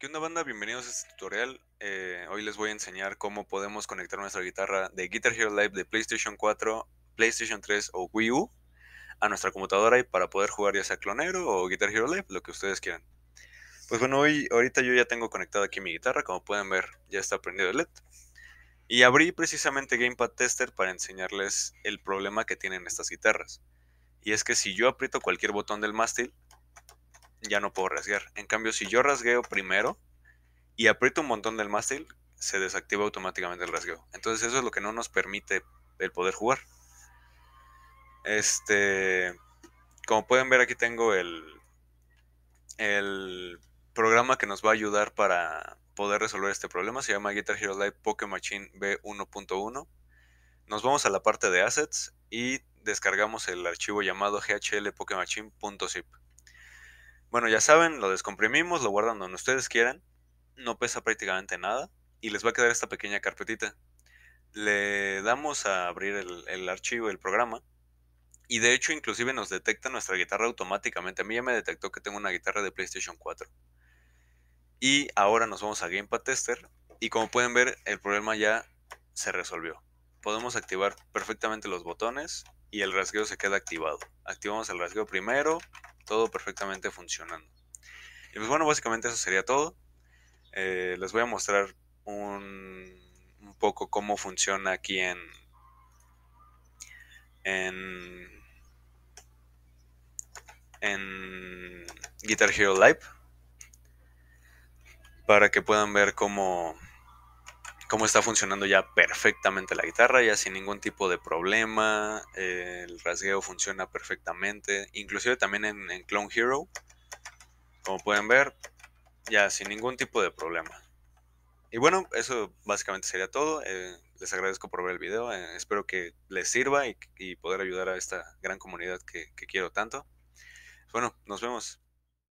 ¿Qué onda banda? Bienvenidos a este tutorial. Eh, hoy les voy a enseñar cómo podemos conectar nuestra guitarra de Guitar Hero Live de PlayStation 4, PlayStation 3 o Wii U a nuestra computadora y para poder jugar ya sea Clonero o Guitar Hero Live, lo que ustedes quieran. Pues bueno, hoy ahorita yo ya tengo conectada aquí mi guitarra, como pueden ver ya está prendido el LED. Y abrí precisamente Gamepad Tester para enseñarles el problema que tienen estas guitarras. Y es que si yo aprieto cualquier botón del mástil, ya no puedo rasguear. En cambio, si yo rasgueo primero y aprieto un montón del mástil, se desactiva automáticamente el rasgueo. Entonces eso es lo que no nos permite el poder jugar. Este, como pueden ver aquí tengo el, el programa que nos va a ayudar para poder resolver este problema. Se llama Guitar Hero Live Pokémon Machine B1.1. Nos vamos a la parte de assets y descargamos el archivo llamado ghl bueno, ya saben, lo descomprimimos, lo guardan donde ustedes quieran, no pesa prácticamente nada y les va a quedar esta pequeña carpetita. Le damos a abrir el, archivo, el programa y de hecho inclusive nos detecta nuestra guitarra automáticamente. A mí ya me detectó que tengo una guitarra de PlayStation 4. Y ahora nos vamos a Gamepad Tester y como pueden ver el problema ya se resolvió. Podemos activar perfectamente los botones y el rasgueo se queda activado. Activamos el rasgueo primero, todo perfectamente funcionando. Y pues bueno, básicamente eso sería todo. Eh, les voy a mostrar un, poco cómo funciona aquí en, en, en Guitar Hero Live para que puedan ver cómo cómo está funcionando ya perfectamente la guitarra, ya sin ningún tipo de problema, eh, el rasgueo funciona perfectamente, inclusive también en, Clone Hero, como pueden ver, ya sin ningún tipo de problema. Y bueno, eso básicamente sería todo, eh, les agradezco por ver el video, eh, espero que les sirva y, poder ayudar a esta gran comunidad que quiero tanto. Bueno, nos vemos.